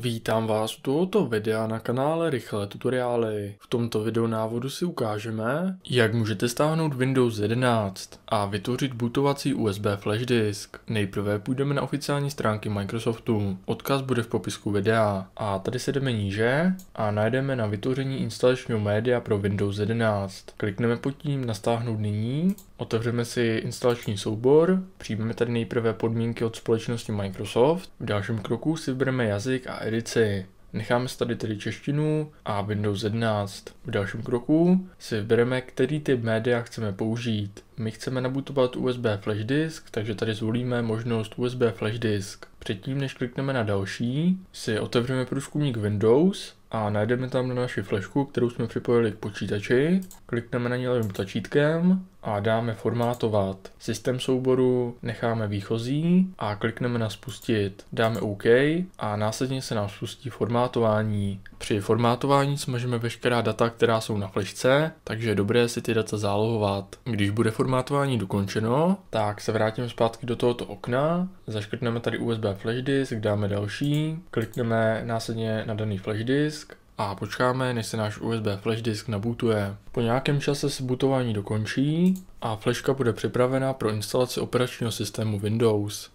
Vítám vás u tohoto videa na kanále Rychlé tutoriály. V tomto videonávodu si ukážeme, jak můžete stáhnout Windows 11 a vytvořit bootovací USB flash disk. Nejprve půjdeme na oficiální stránky Microsoftu. Odkaz bude v popisku videa. A tady se jdeme níže a najdeme na vytvoření instalačního média pro Windows 11. Klikneme pod tím na stáhnout nyní, otevřeme si instalační soubor, přijmeme tady nejprve podmínky od společnosti Microsoft, v dalším kroku si vybereme jazyk a edici. Necháme si tady tedy češtinu a Windows 11. V dalším kroku si vybereme, který typ média chceme použít. My chceme nabutovat USB flash disk, takže tady zvolíme možnost USB flash disk. Předtím, než klikneme na další, si otevřeme průzkumník Windows a najdeme tam na naši flashku, kterou jsme připojili k počítači. Klikneme na ní levým tlačítkem a dáme formátovat. Systém souboru necháme výchozí a klikneme na spustit. Dáme OK a následně se nám spustí formátování. Při formátování smažeme veškerá data, která jsou na flashce, takže je dobré si ty data zálohovat. Když bude formátování dokončeno, tak se vrátíme zpátky do tohoto okna, zaškrtneme tady USB flash disk, dáme další, klikneme následně na daný flash disk a počkáme, než se náš USB flash disk nabootuje. Po nějakém čase se bootování dokončí a flashka bude připravena pro instalaci operačního systému Windows.